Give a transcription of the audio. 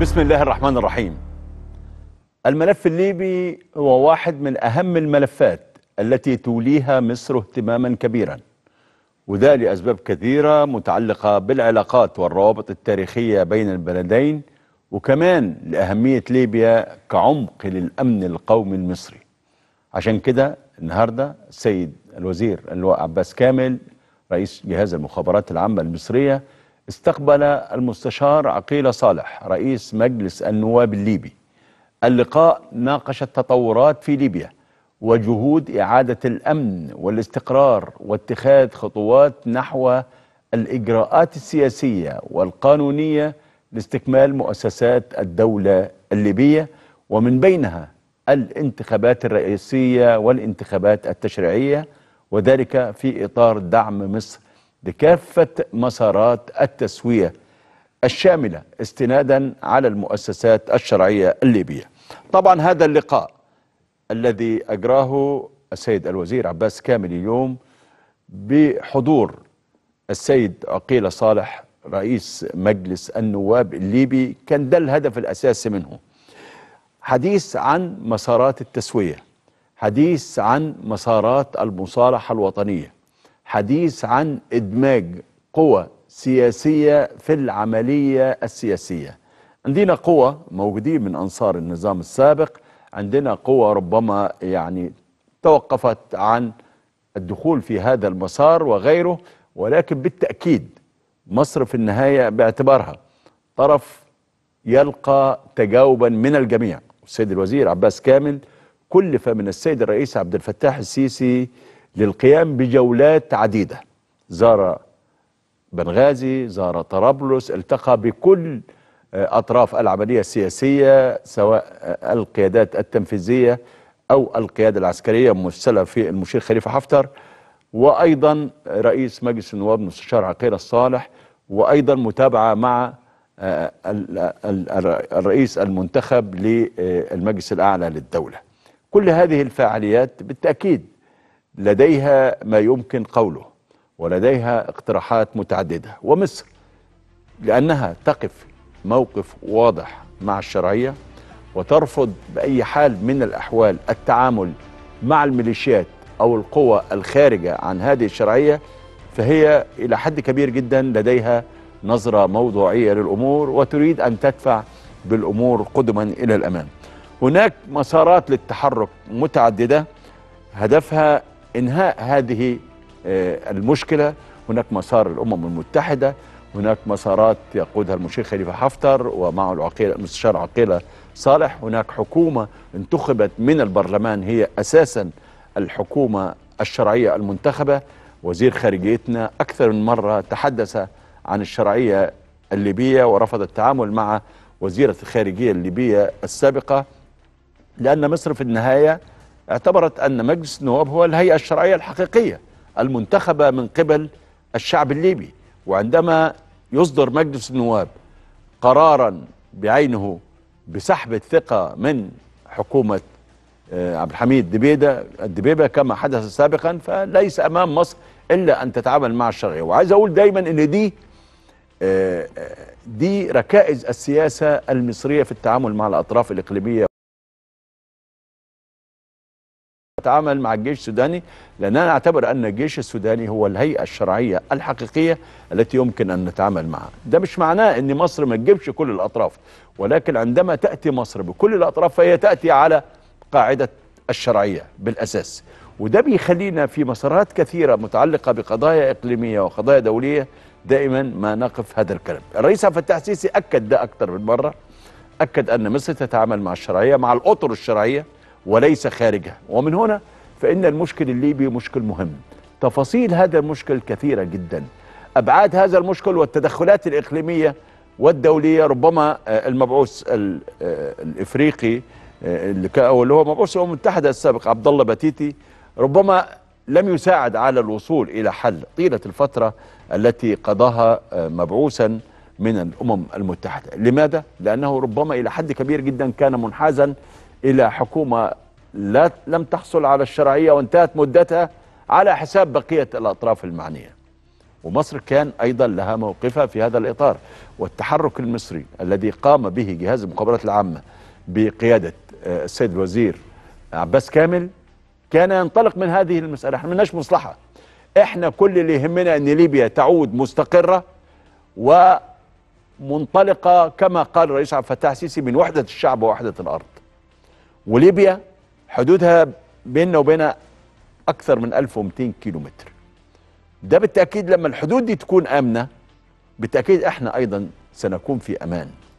بسم الله الرحمن الرحيم الملف الليبي هو واحد من أهم الملفات التي توليها مصر اهتماما كبيرا وذا لأسباب كثيرة متعلقة بالعلاقات والروابط التاريخية بين البلدين وكمان لأهمية ليبيا كعمق للأمن القومي المصري عشان كده النهاردة السيد الوزير اللواء عباس كامل رئيس جهاز المخابرات العامة المصرية استقبل المستشار عقيل صالح رئيس مجلس النواب الليبي اللقاء ناقش التطورات في ليبيا وجهود إعادة الأمن والاستقرار واتخاذ خطوات نحو الإجراءات السياسية والقانونية لاستكمال مؤسسات الدولة الليبية ومن بينها الانتخابات الرئيسية والانتخابات التشريعية وذلك في إطار دعم مصر لكافة مسارات التسوية الشاملة استنادا على المؤسسات الشرعية الليبية طبعا هذا اللقاء الذي أجراه السيد الوزير عباس كامل اليوم بحضور السيد عقيل صالح رئيس مجلس النواب الليبي كان ده الهدف الأساسي منه حديث عن مسارات التسوية حديث عن مسارات المصالحة الوطنية حديث عن إدماج قوى سياسية في العملية السياسية عندنا قوى موجودين من أنصار النظام السابق عندنا قوى ربما يعني توقفت عن الدخول في هذا المسار وغيره ولكن بالتأكيد مصر في النهاية باعتبارها طرف يلقى تجاوبا من الجميع السيد الوزير عباس كامل كلف من السيد الرئيس عبد الفتاح السيسي للقيام بجولات عديدة زار بنغازي زار طرابلس التقى بكل آه، أطراف العملية السياسية سواء آه، القيادات التنفيذية أو القيادة العسكرية ممثلة في المشير خليفة حفتر وأيضا رئيس مجلس النواب مستشار عقيل الصالح وأيضا متابعة مع آه، الرئيس المنتخب للمجلس الأعلى للدولة كل هذه الفعاليات بالتأكيد لديها ما يمكن قوله ولديها اقتراحات متعددة ومصر لأنها تقف موقف واضح مع الشرعية وترفض بأي حال من الأحوال التعامل مع الميليشيات أو القوى الخارجة عن هذه الشرعية فهي إلى حد كبير جدا لديها نظرة موضوعية للأمور وتريد أن تدفع بالأمور قدما إلى الأمام هناك مسارات للتحرك متعددة هدفها انهاء هذه آه، المشكله هناك مسار الامم المتحده هناك مسارات يقودها المشير خليفه حفتر ومعه العقيله المستشار عقيله صالح هناك حكومه انتخبت من البرلمان هي اساسا الحكومه الشرعيه المنتخبه وزير خارجيتنا اكثر من مره تحدث عن الشرعيه الليبيه ورفض التعامل مع وزيره الخارجيه الليبيه السابقه لان مصر في النهايه اعتبرت أن مجلس النواب هو الهيئة الشرعية الحقيقية المنتخبة من قبل الشعب الليبي وعندما يصدر مجلس النواب قرارا بعينه بسحب الثقة من حكومة آه، عبد الحميد دبيدة الدبيبة كما حدث سابقا فليس أمام مصر إلا أن تتعامل مع الشرعية وعايز أقول دايما أن دي آه، آه، دي ركائز السياسة المصرية في التعامل مع الأطراف الإقليمية اتعامل مع الجيش السوداني لأن أنا أعتبر أن الجيش السوداني هو الهيئة الشرعية الحقيقية التي يمكن أن نتعامل معها ده مش معناه أن مصر ما تجيبش كل الأطراف ولكن عندما تأتي مصر بكل الأطراف فهي تأتي على قاعدة الشرعية بالأساس وده بيخلينا في مسارات كثيرة متعلقة بقضايا إقليمية وقضايا دولية دائما ما نقف هذا الكلام الرئيس عبد الفتاح السيسي أكد ده أكثر من مرة أكد أن مصر تتعامل مع الشرعية مع الأطر الشرعية وليس خارجها ومن هنا فإن المشكل الليبي مشكل مهم تفاصيل هذا المشكل كثيرة جدا أبعاد هذا المشكل والتدخلات الإقليمية والدولية ربما آه، المبعوث آه، الإفريقي آه، اللي هو مبعوث الأمم المتحدة السابق عبد الله باتيتي ربما لم يساعد على الوصول إلى حل طيلة الفترة التي قضاها مبعوثا من الأمم المتحدة لماذا؟ لأنه ربما إلى حد كبير جدا كان منحازا إلى حكومة لا لم تحصل على الشرعية وانتهت مدتها على حساب بقية الأطراف المعنية ومصر كان أيضا لها موقفها في هذا الإطار والتحرك المصري الذي قام به جهاز المخابرات العامة بقيادة آه، السيد الوزير عباس كامل كان ينطلق من هذه المسألة احنا مناش مصلحة احنا كل اللي يهمنا ان ليبيا تعود مستقرة ومنطلقة كما قال الرئيس عبد الفتاح السيسي من وحدة الشعب ووحدة الأرض وليبيا حدودها بيننا وبينها أكثر من 1200 كيلومتر ده بالتأكيد لما الحدود دي تكون آمنة بالتأكيد احنا أيضا سنكون في أمان